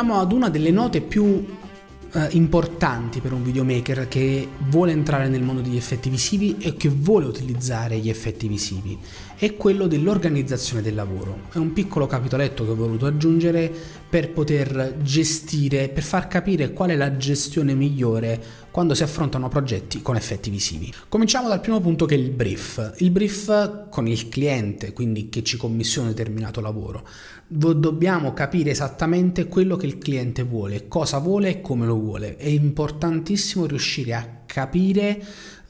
giungiamo ad una delle note più eh, importanti per un videomaker che vuole entrare nel mondo degli effetti visivi e che vuole utilizzare gli effetti visivi è quello dell'organizzazione del lavoro. È un piccolo capitoletto che ho voluto aggiungere per poter gestire, per far capire qual è la gestione migliore quando si affrontano progetti con effetti visivi. Cominciamo dal primo punto che è il brief. Il brief con il cliente, quindi che ci commissiona un determinato lavoro. Dobbiamo capire esattamente quello che il cliente vuole, cosa vuole e come lo vuole. È importantissimo riuscire a capire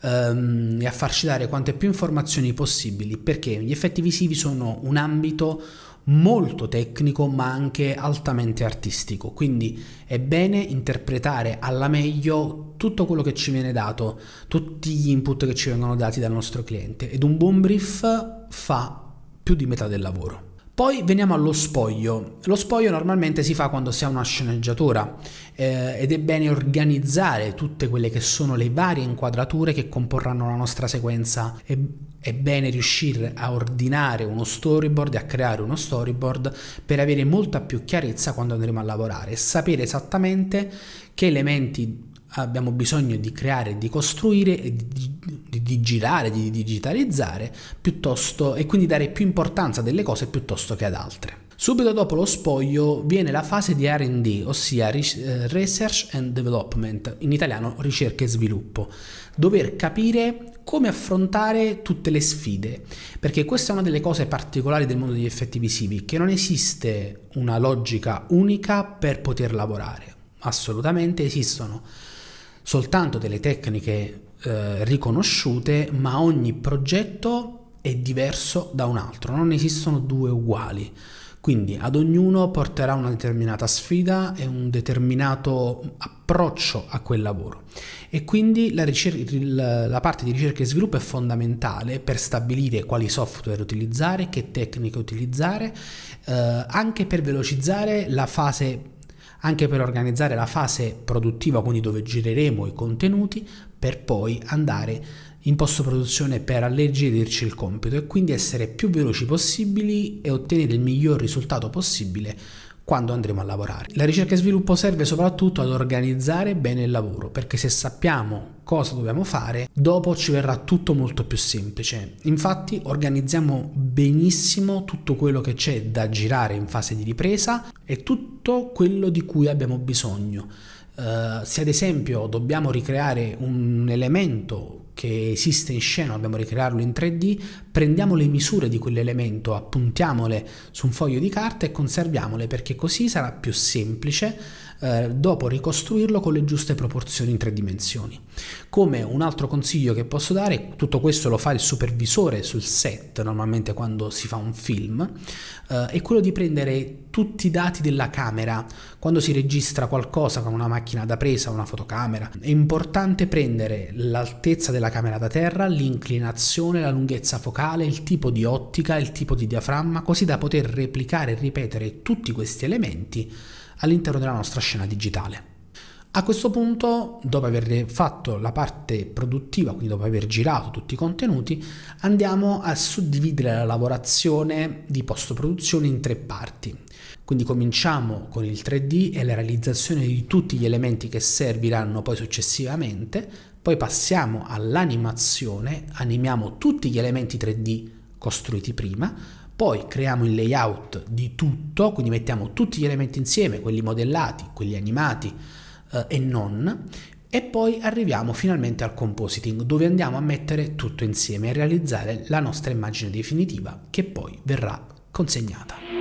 um, e a farci dare quante più informazioni possibili perché gli effetti visivi sono un ambito molto tecnico ma anche altamente artistico, quindi è bene interpretare alla meglio tutto quello che ci viene dato, tutti gli input che ci vengono dati dal nostro cliente ed un buon brief fa più di metà del lavoro. Poi veniamo allo spoglio. Lo spoglio normalmente si fa quando si ha una sceneggiatura eh, ed è bene organizzare tutte quelle che sono le varie inquadrature che comporranno la nostra sequenza. È, è bene riuscire a ordinare uno storyboard e a creare uno storyboard per avere molta più chiarezza quando andremo a lavorare e sapere esattamente che elementi abbiamo bisogno di creare, di costruire e di di, di girare, di digitalizzare, piuttosto, e quindi dare più importanza a delle cose piuttosto che ad altre. Subito dopo lo spoglio viene la fase di RD, ossia eh, Research and Development, in italiano ricerca e sviluppo, dover capire come affrontare tutte le sfide, perché questa è una delle cose particolari del mondo degli effetti visivi, che non esiste una logica unica per poter lavorare, assolutamente esistono soltanto delle tecniche eh, riconosciute, ma ogni progetto è diverso da un altro, non esistono due uguali. Quindi ad ognuno porterà una determinata sfida e un determinato approccio a quel lavoro. E quindi la, la, parte di ricerca e sviluppo è fondamentale per stabilire quali software utilizzare, che tecniche utilizzare, eh, anche per velocizzare la fase anche per organizzare la fase produttiva, quindi dove gireremo i contenuti, per poi andare in post produzione per alleggerirci il compito e quindi essere più veloci possibili e ottenere il miglior risultato possibile quando andremo a lavorare. La ricerca e sviluppo serve soprattutto ad organizzare bene il lavoro, perché se sappiamo cosa dobbiamo fare, dopo ci verrà tutto molto più semplice. Infatti organizziamo benissimo tutto quello che c'è da girare in fase di ripresa e tutto quello di cui abbiamo bisogno. Uh, se ad esempio dobbiamo ricreare un elemento che esiste in scena, dobbiamo ricrearlo in 3D, prendiamo le misure di quell'elemento, appuntiamole su un foglio di carta e conserviamole perché così sarà più semplice eh, dopo ricostruirlo con le giuste proporzioni in tre dimensioni. Come un altro consiglio che posso dare, tutto questo lo fa il supervisore sul set normalmente quando si fa un film, eh, è quello di prendere tutti i dati della camera quando si registra qualcosa con una macchina da presa, una fotocamera. È importante prendere l'altezza della camera da terra, l'inclinazione, la lunghezza focale focale, il tipo di ottica, il tipo di diaframma, così da poter replicare e ripetere tutti questi elementi all'interno della nostra scena digitale. A questo punto, dopo aver fatto la parte produttiva, quindi dopo aver girato tutti i contenuti, andiamo a suddividere la lavorazione di post-produzione in tre parti. Quindi cominciamo con il 3D e la realizzazione di tutti gli elementi che serviranno poi successivamente, poi passiamo all'animazione, animiamo tutti gli elementi 3D costruiti prima, poi creiamo il layout di tutto, quindi mettiamo tutti gli elementi insieme, quelli modellati, quelli animati eh, e non, e poi arriviamo finalmente al compositing dove andiamo a mettere tutto insieme e realizzare la nostra immagine definitiva che poi verrà consegnata.